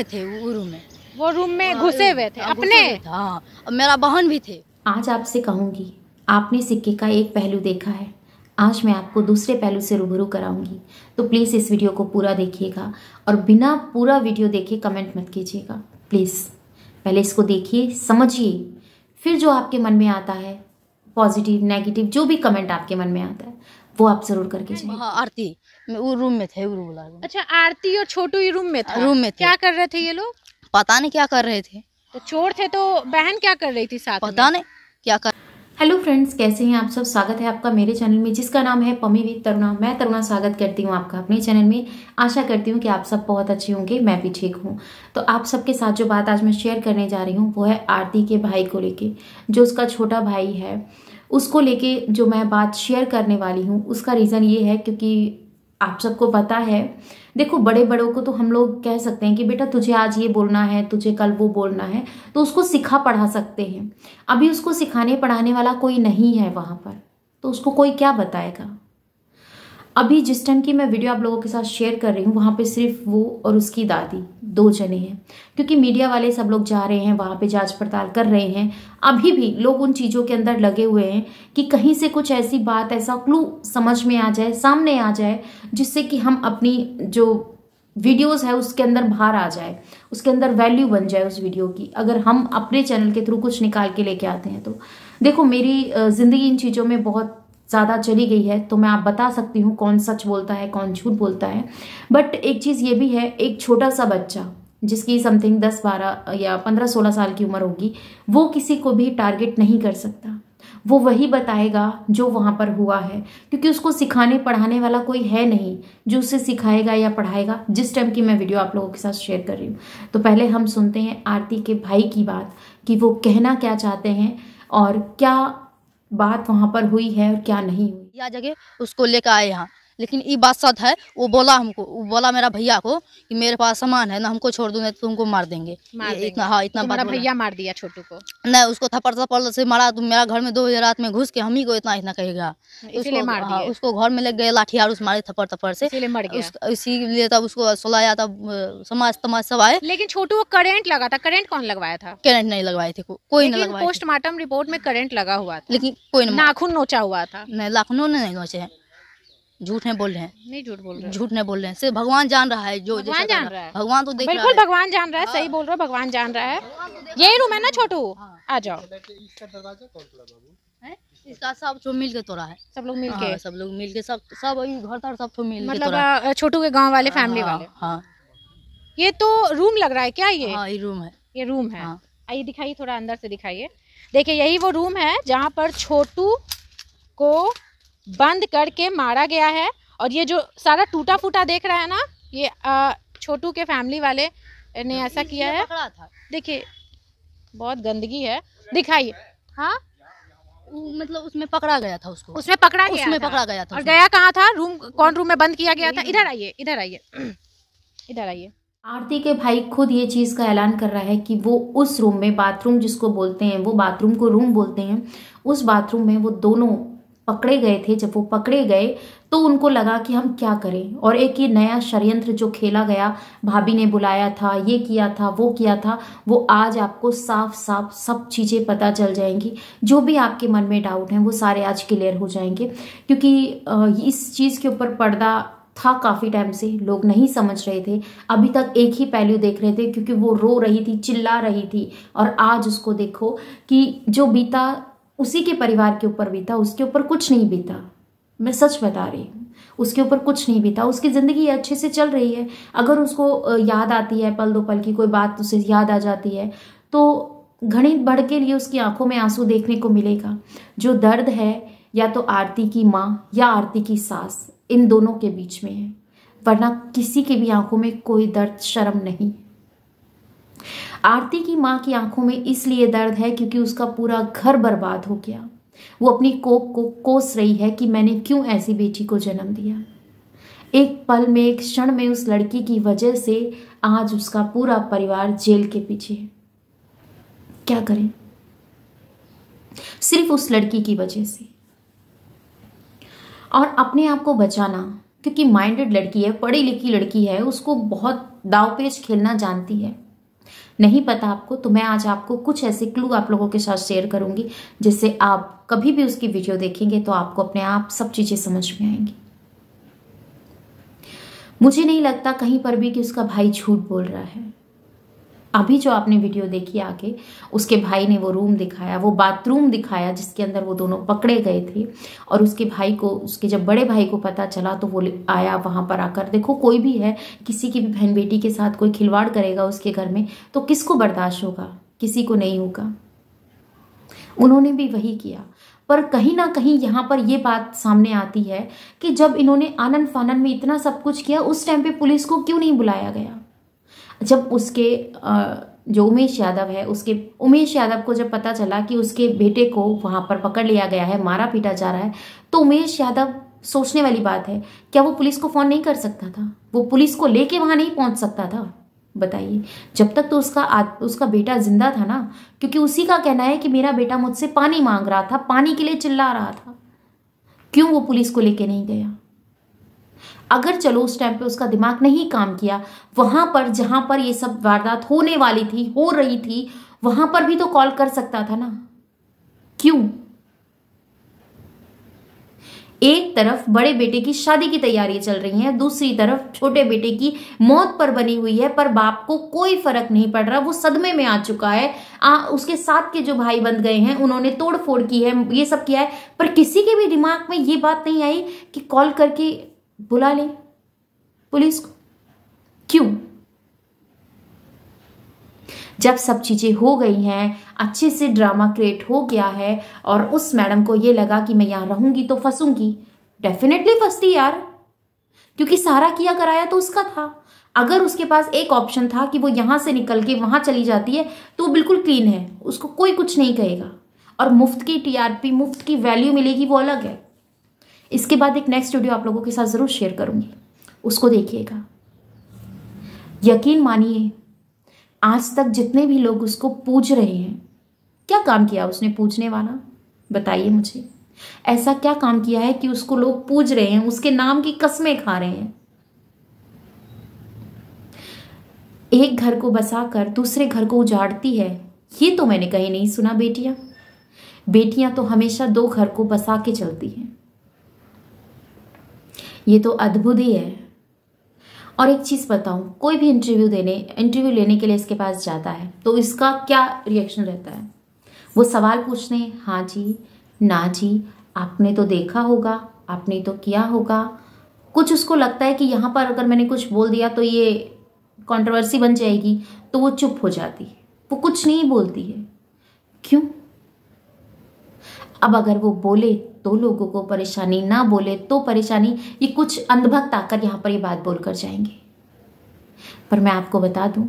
में थे वो रूम में वो रूम में हाँ, घुसे हुए थे हाँ, अपने हाँ मेरा बहन भी थे आज आपसे कहूंगी आपने सिक्के का एक पहलू देखा है आज मैं आपको दूसरे पहलू से रूबरू कराऊंगी तो प्लीज़ इस वीडियो को पूरा देखिएगा और बिना पूरा वीडियो देखे कमेंट मत कीजिएगा प्लीज़ पहले इसको देखिए समझिए फिर जो आपके मन में आता है पॉजिटिव नेगेटिव जो भी कमेंट आपके मन में आता है वो आप जरूर करके जाइए हाँ, आरती वो रूम में थे गुरु बुला अच्छा आरती और छोटू रूम में था रूम हाँ, में थे क्या कर रहे थे ये लोग पता नहीं क्या कर रहे थे तो चोर थे तो बहन क्या कर रही थी साथ पता नहीं क्या कर हेलो फ्रेंड्स कैसे हैं आप सब स्वागत है आपका मेरे चैनल में जिसका नाम है पमी विद तरुणा मैं तरुणा स्वागत करती हूं आपका अपने चैनल में आशा करती हूं कि आप सब बहुत अच्छे होंगे मैं भी ठीक हूं तो आप सबके साथ जो बात आज मैं शेयर करने जा रही हूं वो है आरती के भाई को लेके जो उसका छोटा भाई है उसको लेके जो मैं बात शेयर करने वाली हूँ उसका रीज़न ये है क्योंकि आप सबको पता है देखो बड़े बड़ों को तो हम लोग कह सकते हैं कि बेटा तुझे आज ये बोलना है तुझे कल वो बोलना है तो उसको सिखा पढ़ा सकते हैं अभी उसको सिखाने पढ़ाने वाला कोई नहीं है वहाँ पर तो उसको कोई क्या बताएगा अभी जिस टाइम की मैं वीडियो आप लोगों के साथ शेयर कर रही हूँ वहाँ पे सिर्फ वो और उसकी दादी दो जने हैं क्योंकि मीडिया वाले सब लोग जा रहे हैं वहाँ पे जांच पड़ताल कर रहे हैं अभी भी लोग उन चीज़ों के अंदर लगे हुए हैं कि कहीं से कुछ ऐसी बात ऐसा क्लू समझ में आ जाए सामने आ जाए जिससे कि हम अपनी जो वीडियोज है उसके अंदर बाहर आ जाए उसके अंदर वैल्यू बन जाए उस वीडियो की अगर हम अपने चैनल के थ्रू कुछ निकाल के लेके आते हैं तो देखो मेरी ज़िंदगी इन चीज़ों में बहुत ज़्यादा चली गई है तो मैं आप बता सकती हूँ कौन सच बोलता है कौन झूठ बोलता है बट एक चीज़ ये भी है एक छोटा सा बच्चा जिसकी समथिंग दस बारह या पंद्रह सोलह साल की उम्र होगी वो किसी को भी टारगेट नहीं कर सकता वो वही बताएगा जो वहाँ पर हुआ है क्योंकि उसको सिखाने पढ़ाने वाला कोई है नहीं जो उसे सिखाएगा या पढ़ाएगा जिस टाइम की मैं वीडियो आप लोगों के साथ शेयर कर रही हूँ तो पहले हम सुनते हैं आरती के भाई की बात कि वो कहना क्या चाहते हैं और क्या बात वहाँ पर हुई है और क्या नहीं हुई या जगह उसको लेकर आए यहाँ लेकिन ये बात सच है वो बोला हमको वो बोला मेरा भैया को कि मेरे पास सामान है ना हमको छोड़ दूंगा तो तुमको मार देंगे इतना हाँ इतना भैया मार दिया छोटू को नहीं उसको थप्पड़ थप्पड़ से मारा तुम मेरा घर में दो बजे रात में घुस के हम ही को इतना इतना कहेगा हाँ, उसको हाँ, उसको घर में ले गए लाठी आर उस मारे थप्पड़ थप्पड़ से इसीलिए तब उसको सुलाया तब समाज तमाज सब आए लेकिन छोटू को करेंट लगा था करेंट कौन लगवाया था करेंट नहीं लगवाए थे कोई नहीं लगवाया पोस्टमार्टम रिपोर्ट में करेंट लगा हुआ था लेकिन कोई नाखून नोचा हुआ था नहीं लाखनों ने नहीं नोचे हैं झूठ नहीं बोल रहे हैं नहीं झूठ बोल रहे झूठ नहीं बोल रहे हैं सिर्फ भगवान जान रहा है जो भगवान जान रहा है भगवान तो देख बिल्कुल भगवान जान रहा है सही बोल रहा है भगवान जान रहा है यही रूम है ना छोटू हाँ। आ जाओ इसका सब जो मिल के तोड़ा है सब लोग मिल हाँ, के सब लोग मिल के सब सब घर तर सब तो मिल मतलब छोटू के गाँव वाले फैमिली हाँ, वाले हाँ ये तो रूम लग रहा है क्या ये हाँ ये रूम है ये रूम है आइए दिखाइए थोड़ा अंदर से दिखाइए देखिए यही वो रूम है जहाँ पर छोटू को बंद करके मारा गया है और ये जो सारा टूटा फूटा देख रहा है ना ये छोटू के फैमिली वाले ने ऐसा किया है देखिए बहुत गंदगी है दिखाइए हाँ मतलब उसमें पकड़ा गया था उसको उसमें पकड़ा गया उसमें पकड़ा गया था और गया कहाँ था रूम कौन रूम में बंद किया गया था इधर आइए इधर आइए इधर आइए आरती के भाई खुद ये चीज़ का ऐलान कर रहा है कि वो उस रूम में बाथरूम जिसको बोलते हैं वो बाथरूम को रूम बोलते हैं उस बाथरूम में वो दोनों पकड़े गए थे जब वो पकड़े गए तो उनको लगा कि हम क्या करें और एक ये नया षडयंत्र जो खेला गया भाभी ने बुलाया था ये किया था वो किया था वो आज आपको साफ साफ सब चीज़ें पता चल जाएंगी जो भी आपके मन में डाउट हैं वो सारे आज क्लियर हो जाएंगे क्योंकि इस चीज़ के ऊपर पर्दा था काफ़ी टाइम से लोग नहीं समझ रहे थे अभी तक एक ही पहलू देख रहे थे क्योंकि वो रो रही थी चिल्ला रही थी और आज उसको देखो कि जो बीता उसी के परिवार के ऊपर बीता उसके ऊपर कुछ नहीं बीता मैं सच बता रही हूँ उसके ऊपर कुछ नहीं बीता उसकी ज़िंदगी अच्छे से चल रही है अगर उसको याद आती है पल दो पल की कोई बात उसे याद आ जाती है तो घणित बढ़ के लिए उसकी आंखों में आंसू देखने को मिलेगा जो दर्द है या तो आरती की माँ या आरती की सास इन दोनों के बीच में है वरना किसी के भी आंखों में कोई दर्द शर्म नहीं है आरती की माँ की आंखों में इसलिए दर्द है क्योंकि उसका पूरा घर बर्बाद हो गया वो अपनी कोप को कोस रही है कि मैंने क्यों ऐसी बेटी को जन्म दिया एक पल में एक क्षण में उस लड़की की वजह से आज उसका पूरा परिवार जेल के पीछे है क्या करें सिर्फ उस लड़की की वजह से और अपने आप को बचाना क्योंकि माइंडेड लड़की है पढ़ी लिखी लड़की है उसको बहुत दावपेज खेलना जानती है नहीं पता आपको तो मैं आज आपको कुछ ऐसे क्लू आप लोगों के साथ शेयर करूंगी जिससे आप कभी भी उसकी वीडियो देखेंगे तो आपको अपने आप सब चीज़ें समझ में आएंगी मुझे नहीं लगता कहीं पर भी कि उसका भाई झूठ बोल रहा है अभी जो आपने वीडियो देखी आगे उसके भाई ने वो रूम दिखाया वो बाथरूम दिखाया जिसके अंदर वो दोनों पकड़े गए थे और उसके भाई को उसके जब बड़े भाई को पता चला तो वो आया वहाँ पर आकर देखो कोई भी है किसी की भी बहन बेटी के साथ कोई खिलवाड़ करेगा उसके घर में तो किसको बर्दाश्त होगा किसी को नहीं होगा उन्होंने भी वही किया पर कहीं ना कहीं यहाँ पर ये बात सामने आती है कि जब इन्होंने आनंद फानन में इतना सब कुछ किया उस टाइम पर पुलिस को क्यों नहीं बुलाया गया जब उसके जो उमेश यादव है उसके उमेश यादव को जब पता चला कि उसके बेटे को वहाँ पर पकड़ लिया गया है मारा पीटा जा रहा है तो उमेश यादव सोचने वाली बात है क्या वो पुलिस को फ़ोन नहीं कर सकता था वो पुलिस को लेके वहाँ नहीं पहुँच सकता था बताइए जब तक तो उसका आद, उसका बेटा जिंदा था ना क्योंकि उसी का कहना है कि मेरा बेटा मुझसे पानी मांग रहा था पानी के लिए चिल्ला रहा था क्यों वो पुलिस को लेके नहीं गया अगर चलो उस टाइम पे उसका दिमाग नहीं काम किया वहां पर जहां पर ये सब वारदात होने वाली थी हो रही थी वहां पर भी तो कॉल कर सकता था ना क्यों एक तरफ बड़े बेटे की शादी की तैयारी चल रही है दूसरी तरफ छोटे बेटे की मौत पर बनी हुई है पर बाप को कोई फर्क नहीं पड़ रहा वो सदमे में आ चुका है आ, उसके साथ के जो भाई बंद गए हैं उन्होंने तोड़फोड़ की है ये सब किया है पर किसी के भी दिमाग में ये बात नहीं आई कि कॉल करके बुला ली पुलिस को क्यों जब सब चीज़ें हो गई हैं अच्छे से ड्रामा क्रिएट हो गया है और उस मैडम को यह लगा कि मैं यहां रहूंगी तो फंसूंगी डेफिनेटली फंसती यार क्योंकि सारा किया कराया तो उसका था अगर उसके पास एक ऑप्शन था कि वो यहां से निकल के वहां चली जाती है तो बिल्कुल क्लीन है उसको कोई कुछ नहीं कहेगा और मुफ्त की टीआरपी मुफ्त की वैल्यू मिलेगी वो अलग है इसके बाद एक नेक्स्ट वीडियो आप लोगों के साथ ज़रूर शेयर करूंगी उसको देखिएगा यकीन मानिए आज तक जितने भी लोग उसको पूज रहे हैं क्या काम किया उसने पूजने वाला बताइए मुझे ऐसा क्या काम किया है कि उसको लोग पूज रहे हैं उसके नाम की कस्में खा रहे हैं एक घर को बसाकर दूसरे घर को उजाड़ती है ये तो मैंने कहीं नहीं सुना बेटियां बेटियां तो हमेशा दो घर को बसा के चलती हैं ये तो अद्भुत ही है और एक चीज़ बताऊँ कोई भी इंटरव्यू देने इंटरव्यू लेने के लिए इसके पास जाता है तो इसका क्या रिएक्शन रहता है वो सवाल पूछने हाँ जी ना जी आपने तो देखा होगा आपने तो किया होगा कुछ उसको लगता है कि यहाँ पर अगर मैंने कुछ बोल दिया तो ये कंट्रोवर्सी बन जाएगी तो वो चुप हो जाती है वो कुछ नहीं बोलती है क्यों अब अगर वो बोले तो लोगों को परेशानी ना बोले तो परेशानी ये कुछ अंधभक्त आकर यहाँ पर ये बात बोलकर जाएंगे पर मैं आपको बता दूँ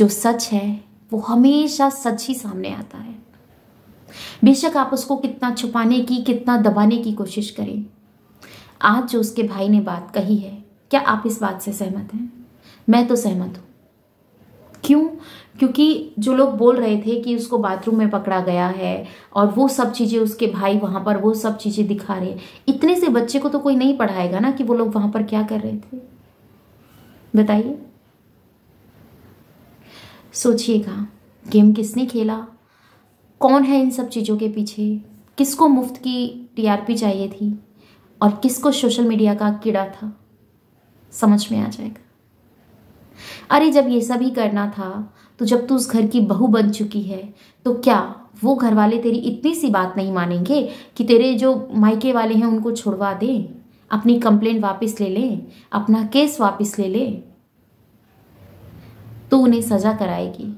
जो सच है वो हमेशा सच ही सामने आता है बेशक आप उसको कितना छुपाने की कितना दबाने की कोशिश करें आज जो उसके भाई ने बात कही है क्या आप इस बात से सहमत हैं मैं तो सहमत हूं क्यों क्योंकि जो लोग बोल रहे थे कि उसको बाथरूम में पकड़ा गया है और वो सब चीज़ें उसके भाई वहाँ पर वो सब चीज़ें दिखा रहे हैं इतने से बच्चे को तो कोई नहीं पढ़ाएगा ना कि वो लोग वहाँ पर क्या कर रहे थे बताइए सोचिएगा गेम किसने खेला कौन है इन सब चीज़ों के पीछे किसको मुफ्त की टीआरपी चाहिए थी और किसको सोशल मीडिया का कीड़ा था समझ में आ जाएगा अरे जब ये सभी करना था तो जब तू उस घर की बहू बन चुकी है तो क्या वो घर वाले तेरी इतनी सी बात नहीं मानेंगे कि तेरे जो मायके वाले हैं उनको छुड़वा दें अपनी कंप्लेंट वापस ले लें अपना केस वापस ले लें तो उन्हें सजा कराएगी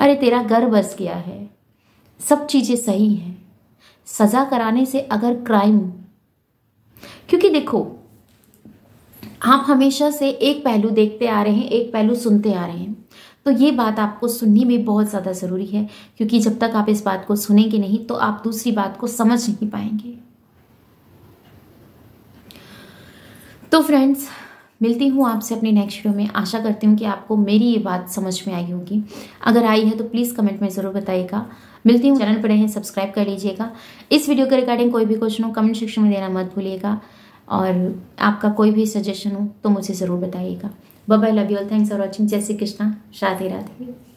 अरे तेरा घर बस गया है सब चीज़ें सही हैं सज़ा कराने से अगर क्राइम क्योंकि देखो आप हमेशा से एक पहलू देखते आ रहे हैं एक पहलू सुनते आ रहे हैं तो ये बात आपको सुननी भी बहुत ज़्यादा ज़रूरी है क्योंकि जब तक आप इस बात को सुनेंगे नहीं तो आप दूसरी बात को समझ नहीं पाएंगे तो फ्रेंड्स मिलती हूँ आपसे अपने नेक्स्ट वीडियो में आशा करती हूँ कि आपको मेरी ये बात समझ में आई होगी अगर आई है तो प्लीज़ कमेंट में ज़रूर बताइएगा मिलती हूँ चैनल पर रहें सब्सक्राइब कर लीजिएगा इस वीडियो के रिगार्डिंग कोई भी क्वेश्चन हो कमेंट सेक्शन में देना मत भूलिएगा और आपका कोई भी सजेशन हो तो मुझे ज़रूर बताइएगा bye love you all thanks for watching जय श्री कृष्णा राधे राधे